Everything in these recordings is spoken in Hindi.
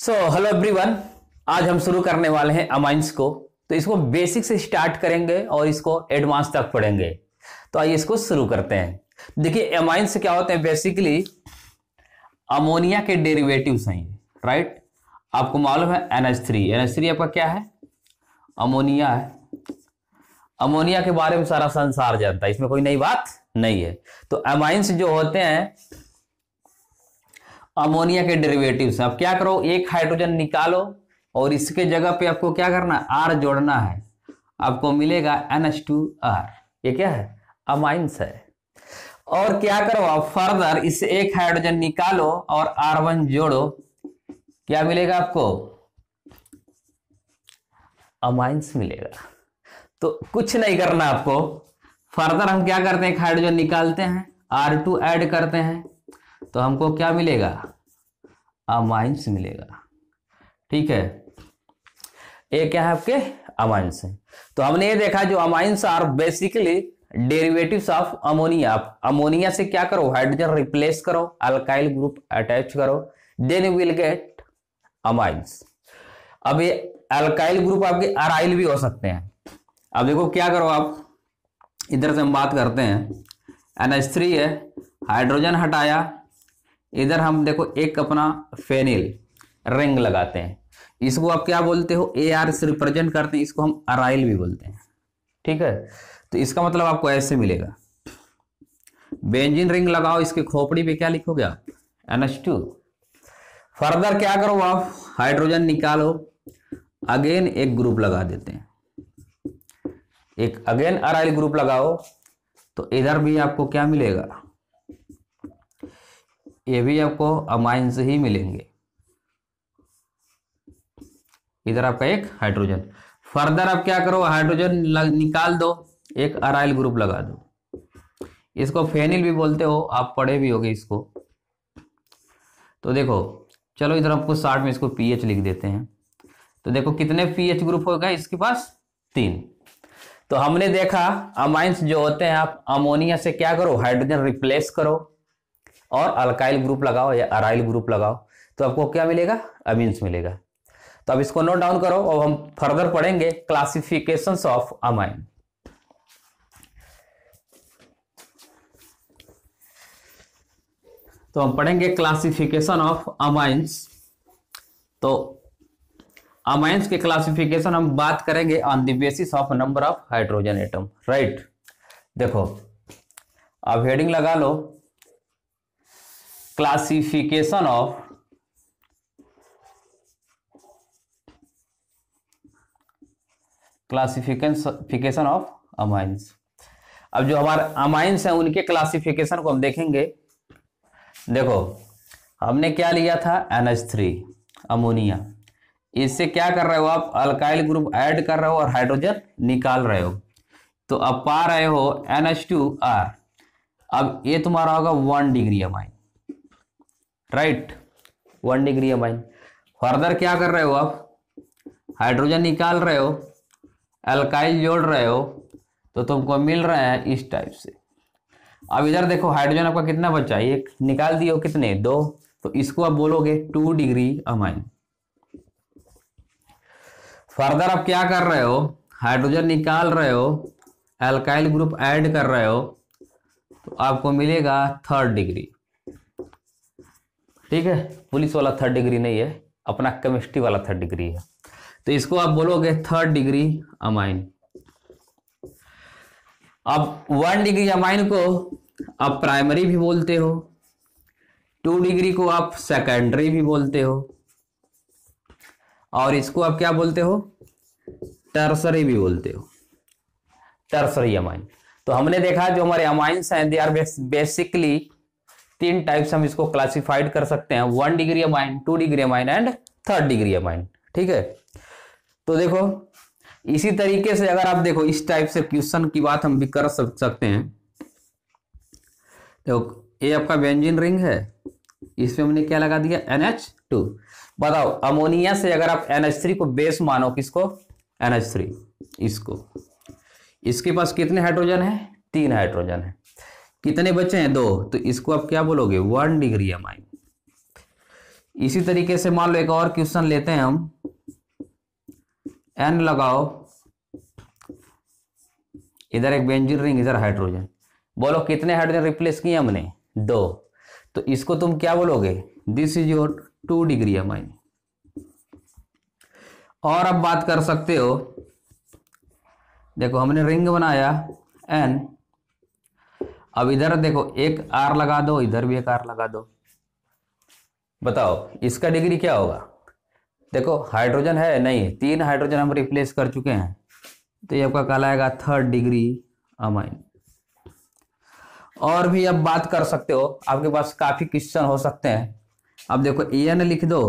सो हेलो एवरीवन आज हम शुरू करने वाले हैं अमाइंस को तो इसको बेसिक से स्टार्ट करेंगे और इसको एडवांस तक पढ़ेंगे तो आइए इसको शुरू करते हैं देखिए अमाइंस क्या होते हैं बेसिकली अमोनिया के डेरिवेटिव्स हैं राइट आपको मालूम है एनएच थ्री एनएच थ्री आपका क्या है अमोनिया है अमोनिया के बारे में सारा संसार जानता है इसमें कोई नई बात नहीं है तो अमाइंस जो होते हैं अमोनिया के डेरिवेटिव से अब क्या करो एक हाइड्रोजन निकालो और इसके जगह पे आपको क्या करना आर जोड़ना है आपको मिलेगा एन एच टू आर ये क्या है अमाइंस है और क्या करो आप फर्दर इस एक हाइड्रोजन निकालो और आर वन जोड़ो क्या मिलेगा आपको अमाइंस मिलेगा तो कुछ नहीं करना आपको फर्दर हम क्या करते हैं हाइड्रोजन निकालते हैं आर टू एड करते हैं तो हमको क्या मिलेगा अमाइंस मिलेगा ठीक है ये क्या है आपके अमाइंस है तो हमने ये देखा जो amines are basically derivatives of ammonia ammonia से क्या करो हाइड्रोजन रिप्लेस करो अल्काइल ग्रुप अटैच करो then you will get amines अब ये अल्काइल ग्रुप आपके अराइल भी हो सकते हैं अब देखो क्या करो आप इधर से हम बात करते हैं एन एच थ्री है हाइड्रोजन हटाया इधर हम देखो एक अपना फेनिल रिंग लगाते हैं इसको आप क्या बोलते हो ए आर से रिप्रेजेंट करते हैं इसको हम अराइल भी बोलते हैं ठीक है तो इसका मतलब आपको ऐसे मिलेगा बेंजिन रिंग लगाओ इसके खोपड़ी पे क्या लिखोगे आप एन एच टू फर्दर क्या करो आप हाइड्रोजन निकालो अगेन एक ग्रुप लगा देते हैं एक अगेन अराइल ग्रुप लगाओ तो इधर भी आपको क्या मिलेगा ये भी आपको अमाइंस ही मिलेंगे इधर आपका एक हाइड्रोजन फर्दर आप क्या करो हाइड्रोजन निकाल दो एक अराइल ग्रुप लगा दो इसको फेनिल भी बोलते हो आप पढ़े भी होगे इसको तो देखो चलो इधर आपको साठ में इसको पीएच लिख देते हैं तो देखो कितने पीएच ग्रुप हो गए इसके पास तीन तो हमने देखा अमाइंस जो होते हैं आप अमोनिया से क्या करो हाइड्रोजन रिप्लेस करो और अल्काइल ग्रुप लगाओ या अराइल ग्रुप लगाओ तो आपको क्या मिलेगा अमीन्स मिलेगा तो अब इसको नोट डाउन करो और हम फर्दर पढ़ेंगे क्लासिफिकेशन ऑफ अमाइन तो हम पढ़ेंगे क्लासिफिकेशन ऑफ अमाइंस तो अमाइंस के क्लासिफिकेशन हम बात करेंगे on the basis of number of hydrogen atom right देखो अब हेडिंग लगा लो classification of classification of amines अब जो हमारे अमाइंस हैं उनके क्लासिफिकेशन को हम देखेंगे देखो हमने क्या लिया था एनएच थ्री अमोनिया इससे क्या कर रहे हो आप अल्काइल ग्रुप ऐड कर रहे हो और हाइड्रोजन निकाल रहे हो तो अब पा रहे हो एन एच टू आर अब ये तुम्हारा होगा one degree amine right one degree amine further क्या कर रहे हो आप हाइड्रोजन निकाल रहे हो अल्काइल जोड़ रहे हो तो तुमको मिल रहे हैं इस टाइप से अब इधर देखो हाइड्रोजन आपका कितना बचा है एक निकाल दियो कितने दो तो इसको आप बोलोगे टू डिग्री अमाइन फर्दर आप क्या कर रहे हो हाइड्रोजन निकाल रहे हो एल्काइल ग्रुप ऐड कर रहे हो तो आपको मिलेगा थर्ड डिग्री ठीक है पुलिस वाला थर्ड डिग्री नहीं है अपना केमिस्ट्री वाला थर्ड डिग्री है तो इसको आप बोलोगे थर्ड डिग्री अमाइन अब वन डिग्री अमाइन को आप प्राइमरी भी बोलते हो टू डिग्री को आप सेकेंडरी भी बोलते हो और इसको आप क्या बोलते हो टर्सरी भी बोलते हो टर्सरी अमाइन तो हमने देखा जो हमारे अमाइंस हैं दे आर बेसिकली तीन टाइप हम इसको क्लासिफाइड कर सकते हैं one degree amine two degree amine and third degree amine ठीक है तो देखो इसी तरीके से अगर आप देखो इस टाइप से क्वेश्चन की बात हम भी कर सकते हैं देखो ये आपका बेंजिन रिंग है इसमें हमने क्या लगा दिया एनएच टू बताओ अमोनिया से अगर आप एनएच थ्री को बेस मानो किसको एनएच थ्री इसको इसके पास कितने हाइड्रोजन है तीन हाइड्रोजन है कितने बचे हैं दो तो इसको आप क्या बोलोगे वन डिग्री एम आई इसी तरीके से मान लो एक और क्वेश्चन लेते हैं हम एन लगाओ इधर एक बेंजीन रिंग इधर हाइड्रोजन बोलो कितने हाइड्रोजन रिप्लेस किए हमने दो तो इसको तुम क्या बोलोगे this is your two degree amine और अब बात कर सकते हो देखो हमने रिंग बनाया एन अब इधर देखो एक आर लगा दो इधर भी एक आर लगा दो बताओ इसका डिग्री क्या होगा देखो हाइड्रोजन है नहीं तीन हाइड्रोजन हम रिप्लेस कर चुके हैं तो ये आपका कहलाएगा थर्ड डिग्री अमाइन और भी आप बात कर सकते हो आपके पास काफी क्वेश्चन हो सकते हैं अब देखो ए एन लिख दो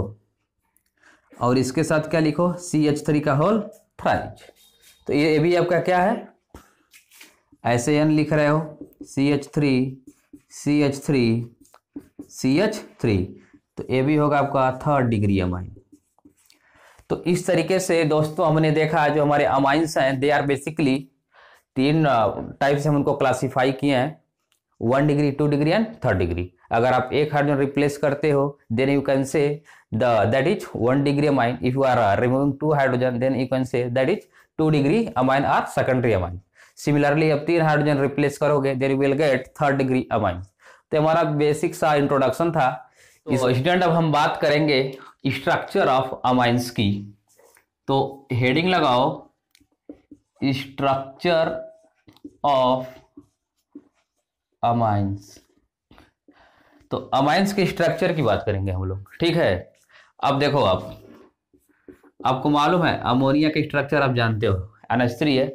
और इसके साथ क्या लिखो सी एच थ्री का होल थ्राइज तो ये भी आपका क्या है ऐसे एन लिख रहे हो C H three C H three C H three तो ये भी होगा आपका थर्ड डिग्री अमाइन तो इस तरीके से दोस्तों हमने देखा जो हमारे अमाइंस हैं दे आर बेसिकली तीन टाइप से हम उनको क्लासीफाई किए हैं one degree two degree and third degree अगर आप एक हाइड्रोजन रिप्लेस करते हो then you can say the that is one degree amine if you are removing two hydrogen then you can say that is two degree amine or secondary amine similarly अब तीन हाइड्रोजन रिप्लेस करोगे there will get third degree amine तो हमारा बेसिक सा इंट्रोडक्शन था तो स्टूडेंट अब हम बात करेंगे स्ट्रक्चर ऑफ अमाइंस की तो हेडिंग लगाओ स्ट्रक्चर ऑफ अमाइंस तो अमाइंस के स्ट्रक्चर की बात करेंगे हम लोग ठीक है अब देखो आप आपको मालूम है अमोनिया के स्ट्रक्चर आप जानते हो एनस्त्री है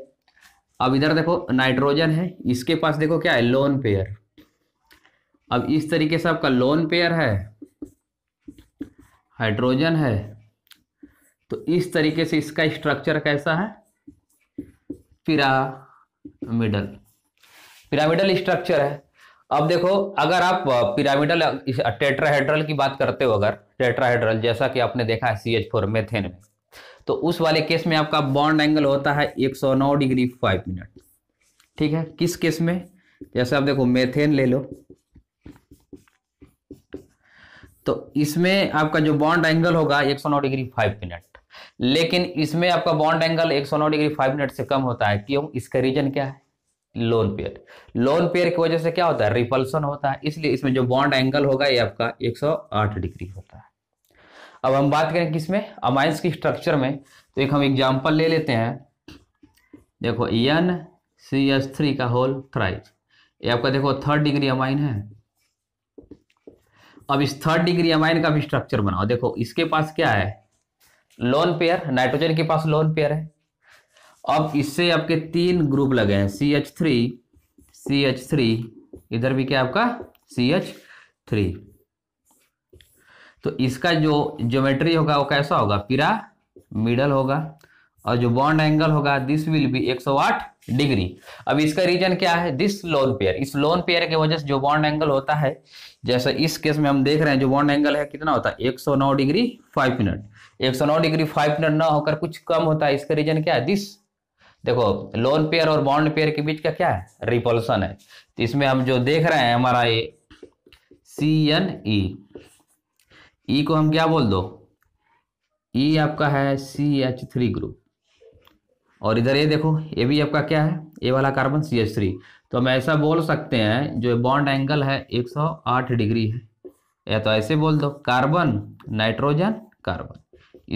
अब इधर देखो नाइट्रोजन है इसके पास देखो क्या है लोन पेयर अब इस तरीके से आपका लोन पेयर है हाइड्रोजन है तो इस तरीके से इसका स्ट्रक्चर कैसा है पिरामिडल पिरामिडल स्ट्रक्चर है अब देखो अगर आप पिरामिडल टेट्राहेड्रल की बात करते हो अगर टेट्राहेड्रल जैसा कि आपने देखा है सी एच फोर मेथेन में तो उस वाले केस में आपका बॉन्ड एंगल होता है 109 डिग्री 5 मिनट ठीक है किस केस में जैसे आप देखो मेथेन ले लो तो इसमें आपका जो बॉन्ड एंगल होगा 109 डिग्री 5 मिनट लेकिन इसमें आपका बॉन्ड एंगल 109 डिग्री 5 मिनट से कम होता है क्यों इसका रीजन क्या है लोन पेयर लोन पेयर की वजह से क्या होता है रिपल्सन होता है इसलिए इसमें जो बॉन्ड एंगल होगा ये आपका 108 डिग्री होता है अब हम बात करें किस अमाइंस की स्ट्रक्चर में तो एक हम एग्जाम्पल ले लेते हैं देखो एन सी एस थ्री का होल थ्राइज ये आपका देखो थर्ड डिग्री अमाइन है अब इस थर्ड डिग्री अमाइन का भी स्ट्रक्चर बनाओ देखो इसके पास क्या है लोन पेयर नाइट्रोजन के पास लोन पेयर है अब इससे आपके तीन ग्रुप लगे हैं C H three C H three इधर भी क्या आपका सी एच थ्री तो इसका जो ज्योमेट्री होगा वो कैसा होगा पिरा मिडल होगा और जो बॉन्ड एंगल होगा दिस विल बी 108 डिग्री अब इसका रीजन क्या है दिस लोन पेयर इस लोन पेयर के वजह से जो बॉन्ड एंगल होता है जैसे इस केस में हम देख रहे हैं जो बॉन्ड एंगल है कितना होता है 109 डिग्री 5 मिनट 109 डिग्री 5 मिनट ना होकर कुछ कम होता है इसका रीजन क्या है दिस देखो लोन पेयर और बॉन्ड पेयर के बीच का क्या है रिपोल्सन है तो इसमें हम जो देख रहे हैं हमारा ये सी एन ई ई e को हम क्या बोल दो ई e आपका है सी एच थ्री ग्रुप और इधर ये देखो ये भी आपका क्या है ये वाला कार्बन सी एच थ्री तो हम ऐसा बोल सकते हैं जो बॉन्ड एंगल है 108 डिग्री है या तो ऐसे बोल दो कार्बन नाइट्रोजन कार्बन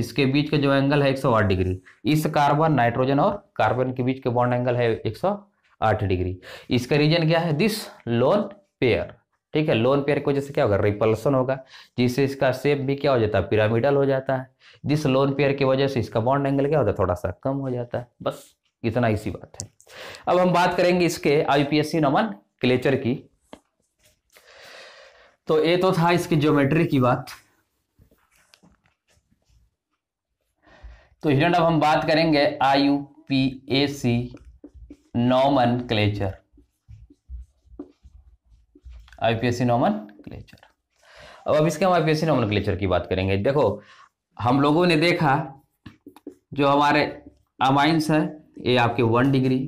इसके बीच का जो एंगल है 108 डिग्री इस कार्बन नाइट्रोजन और कार्बन के बीच के बॉन्ड एंगल है 108 डिग्री इसका रीजन क्या है दिस लोन पेयर ठीक है लोन पेयर की वजह से क्या होगा रिपल्सन होगा जिससे इसका शेप भी क्या हो जाता है पिरामिडल हो जाता है जिस लोन पेयर की वजह से इसका बॉन्ड एंगल क्या होता है थोड़ा सा कम हो जाता है बस इतना इसी बात है अब हम बात करेंगे इसके आईपीएससी नमन क्लेचर की तो ये तो था इसकी ज्योमेट्री की बात तो हिरण अब हम बात करेंगे I U P A C nomenclature IUPAC nomenclature अब अब इसके हम आईपीएससी नॉमन क्लेचर की बात करेंगे देखो हम लोगों ने देखा जो हमारे अमाइंस है ये आपके वन डिग्री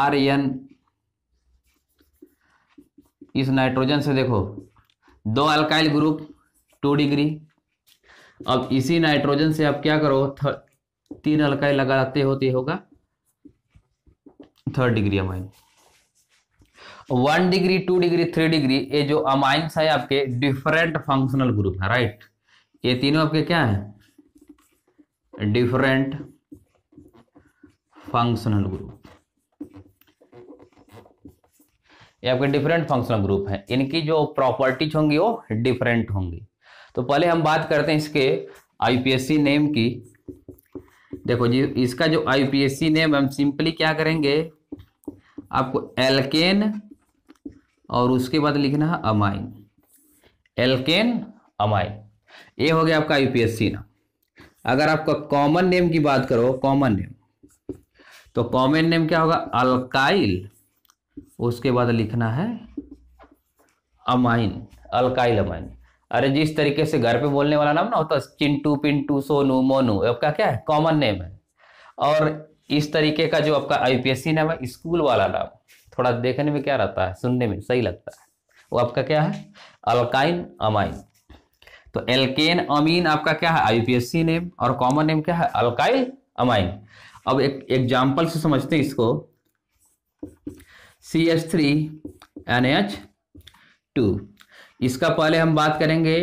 आर एन इस नाइट्रोजन से देखो दो अल्काइल ग्रुप टू डिग्री अब इसी नाइट्रोजन से आप क्या करो तीन अल्काइल लगाते होते होगा third degree amine one degree two degree three degree ये जो अमाइंस है आपके डिफरेंट फंक्शनल ग्रुप है राइट ये तीनों आपके क्या है डिफरेंट फंक्शनल ग्रुप ये आपके डिफरेंट फंक्शनल ग्रुप है इनकी जो प्रॉपर्टीज होंगी वो डिफरेंट होंगी तो पहले हम बात करते हैं इसके आईपीएससी नेम की देखो जी इसका जो आईपीएससी नेम हम सिंपली क्या करेंगे आपको एल्केन और उसके बाद लिखना है अमाइन एल्केन अमाइन ये हो गया आपका यूपीएससी ना अगर आपका कॉमन नेम की बात करो कॉमन नेम तो कॉमन नेम क्या होगा अल्काइल उसके बाद लिखना है अमाइन अल्काइल अमाइन अरे जिस तरीके से घर पे बोलने वाला नाम ना होता है चिंटू पिंटू सोनू मोनू आपका क्या है कॉमन नेम है और इस तरीके का जो आपका आईपीएससी नाम है स्कूल वाला नाम थोड़ा देखने में क्या रहता है सुनने में सही लगता है वो आपका क्या है अल्काइन अमाइन तो एल्केन अमीन आपका क्या है आईपीएससी नेम और कॉमन नेम क्या है अल्काइल अमाइन अब एक एग्जाम्पल से समझते हैं इसको C H three N H two इसका पहले हम बात करेंगे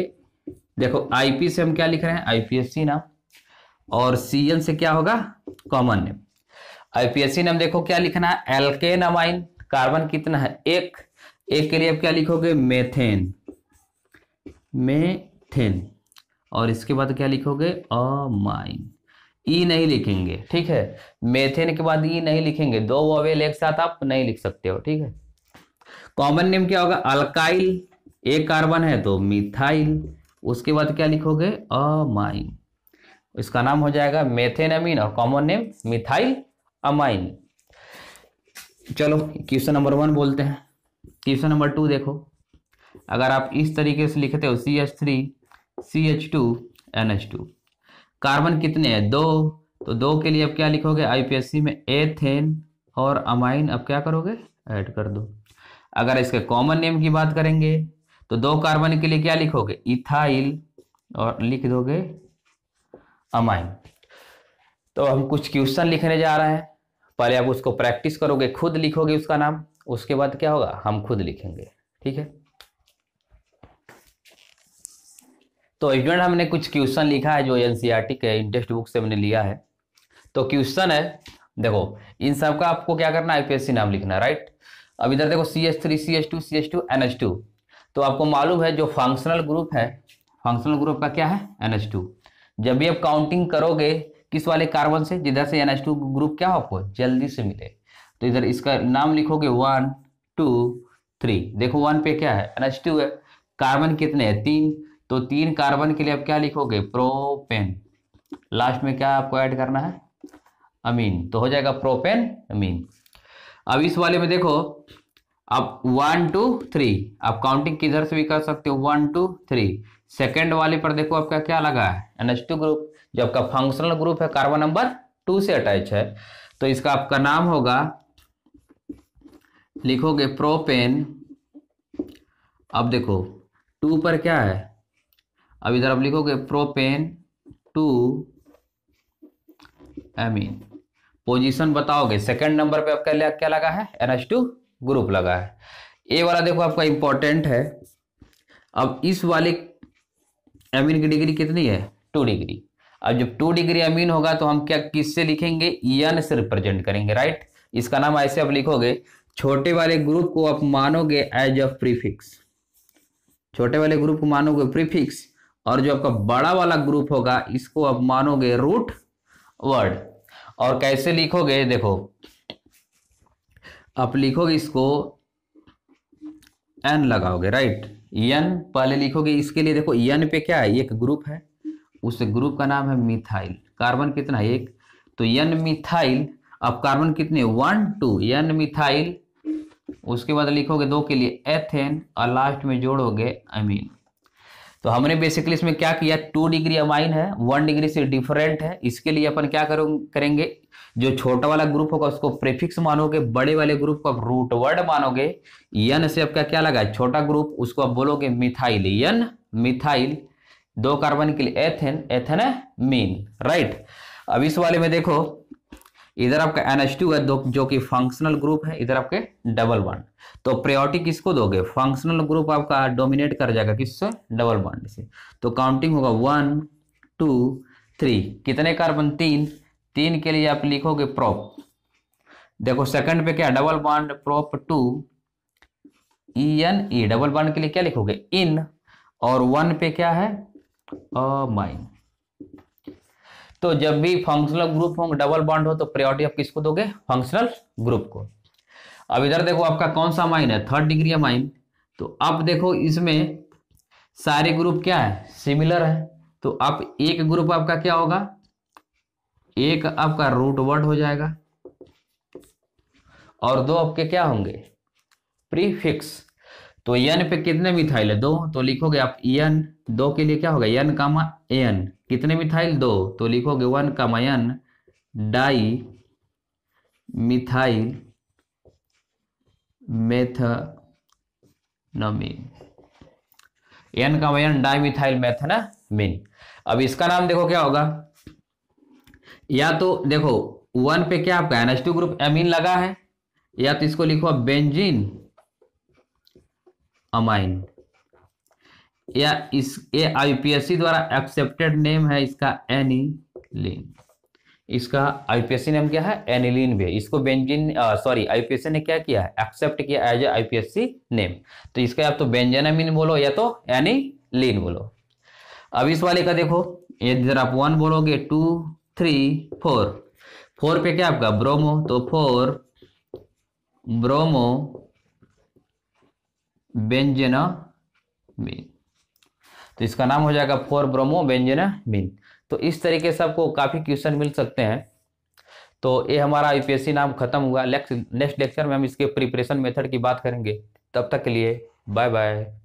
देखो आईपी से हम क्या लिख रहे हैं आईपीएससी नाम और सी एन से क्या होगा कॉमन नेम आईपीएससी नाम देखो क्या लिखना है एल्केन अमाइन कार्बन कितना है एक एक के लिए आप क्या लिखोगे मेथेन मेथेन और इसके बाद क्या लिखोगे अमाइन ई नहीं लिखेंगे ठीक है मेथेन के बाद ई नहीं लिखेंगे दो वोवेल एक साथ आप नहीं लिख सकते हो ठीक है कॉमन नेम क्या होगा अल्काइल एक कार्बन है तो मिथाइल उसके बाद क्या लिखोगे अमाइन इसका नाम हो जाएगा मेथेन अमीन और कॉमन नेम मिथाइल अमाइन चलो क्वेश्चन नंबर वन बोलते हैं क्वेश्चन नंबर टू देखो अगर आप इस तरीके से लिखते हो C H three C H two N H two carbon कितने हैं दो तो दो के लिए अब क्या लिखोगे आईपीएससी में एथेन और अमाइन अब क्या करोगे ऐड कर दो अगर इसके कॉमन नेम की बात करेंगे तो दो कार्बन के लिए क्या लिखोगे इथाइल और लिख दोगे अमाइन तो हम कुछ क्वेश्चन लिखने जा रहे हैं पहले आप उसको प्रैक्टिस करोगे खुद लिखोगे उसका नाम उसके बाद क्या होगा हम खुद लिखेंगे ठीक है तो स्टूडेंट हमने कुछ क्वेश्चन लिखा है जो एन e के टेक्स्ट बुक से हमने लिया है तो क्वेश्चन है देखो इन सब का आपको क्या करना है आईपीएससी नाम लिखना राइट अब इधर देखो C S three C S two C S two N H two तो आपको मालूम है जो फंक्शनल ग्रुप है फंक्शनल ग्रुप का क्या है एन एच टू जब भी आप काउंटिंग करोगे किस वाले कार्बन से जिधर से एन ग्रुप क्या हो आपको जल्दी से मिले तो इधर इसका नाम लिखोगे वन टू थ्री देखो वन पे क्या है एन है कार्बन कितने हैं तीन तो तीन कार्बन के लिए आप क्या लिखोगे प्रोपेन लास्ट में क्या आपको ऐड करना है अमीन तो हो जाएगा प्रोपेन अमीन अब इस वाले में देखो आप वन टू थ्री आप काउंटिंग किधर से भी कर सकते हो वन टू थ्री सेकेंड वाले पर देखो आपका क्या लगा है एनएच टू ग्रुप जो आपका फंक्शनल ग्रुप है कार्बन नंबर टू से अटैच है तो इसका आपका नाम होगा लिखोगे प्रोपेन अब देखो टू पर क्या है अब इधर आप लिखोगे propane two I mean position बताओगे सेकंड नंबर पे आपका क्या लगा है एनएच टू ग्रुप लगा है ए वाला देखो आपका इंपॉर्टेंट है अब इस वाले अमीन की डिग्री कितनी है टू डिग्री अब जब टू डिग्री अमीन होगा तो हम क्या किससे लिखेंगे यन से रिप्रेजेंट करेंगे राइट इसका नाम ऐसे आप लिखोगे छोटे वाले ग्रुप को आप मानोगे एज अ प्रीफिक्स छोटे वाले ग्रुप को मानोगे प्रीफिक्स और जो आपका बड़ा वाला ग्रुप होगा इसको आप मानोगे रूट वर्ड और कैसे लिखोगे देखो आप लिखोगे इसको एन लगाओगे राइट यन पहले लिखोगे इसके लिए देखो यन पे क्या है एक ग्रुप है उस ग्रुप का नाम है मिथाइल कार्बन कितना है एक तो यन मिथाइल अब कार्बन कितने वन टू यन मिथाइल उसके बाद लिखोगे दो के लिए एथेन और लास्ट में जोड़ोगे अमीन तो हमने बेसिकली इसमें क्या किया टू डिग्री अमाइन है वन डिग्री से डिफरेंट है इसके लिए अपन क्या करेंगे जो छोटा वाला ग्रुप होगा उसको प्रेफिक्स मानोगे बड़े वाले ग्रुप को आप रूट वर्ड मानोगे यन से आपका क्या लगा छोटा ग्रुप उसको आप बोलोगे मिथाइल यन मिथाइल दो कार्बन के लिए एथेन एथेन मीन राइट अब इस वाले में देखो इधर आपका एनएच है दो जो कि फंक्शनल ग्रुप है इधर आपके डबल बॉन्ड तो प्रायोरिटी किसको दोगे फंक्शनल ग्रुप आपका डोमिनेट कर जाएगा किससे डबल बॉन्ड से तो काउंटिंग होगा वन टू थ्री कितने कार्बन तीन तीन के लिए आप लिखोगे प्रोप देखो सेकंड पे क्या double bond prop two E N E double bond के लिए क्या लिखोगे इन और वन पे क्या है माइन तो जब भी फंक्शनल ग्रुप होंगे डबल बॉन्ड हो तो प्रायोरिटी आप किसको दोगे फंक्शनल ग्रुप को अब इधर देखो आपका कौन सा माइन है थर्ड डिग्री है माइन तो अब देखो इसमें सारे ग्रुप क्या है सिमिलर है तो आप एक ग्रुप आपका क्या होगा एक आपका रूट वर्ड हो जाएगा और दो आपके क्या होंगे प्रीफिक्स तो यन पे कितने मिथाइल है दो तो लिखोगे आप एन दो के लिए क्या होगा एन कामा एन कितने मिथाइल दो तो लिखोगे one comma N dimethyl methanamine N comma N dimethyl methanamine अब इसका नाम देखो क्या होगा या तो देखो वन पे क्या आपका एनएस टू ग्रुप एमिन लगा है या तो इसको लिखो बेंजीन अमाइन या इस ये आईपीएससी द्वारा एक्सेप्टेड नेम है इसका एनिलीन इसका आईपीएससी नेम क्या है एनिलीन भी है इसको बेंजिन सॉरी आईपीएससी ने क्या किया है एक्सेप्ट किया एज ए आईपीएससी नेम तो इसका आप तो बेंजेनामिन बोलो या तो एनिलीन बोलो अब इस वाले का देखो ये जरा आप वन बोलोगे टू थ्री फोर फोर पे क्या आपका ब्रोमो तो फोर ब्रोमो बेंजेना बीन तो इसका नाम हो जाएगा फोर ब्रोमो बेंजेना बीन तो इस तरीके से आपको काफ़ी क्वेश्चन मिल सकते हैं तो ये हमारा यूपीएससी नाम खत्म हुआ नेक्स्ट लेक्चर में हम इसके प्रिपरेशन मेथड की बात करेंगे तब तक के लिए बाय बाय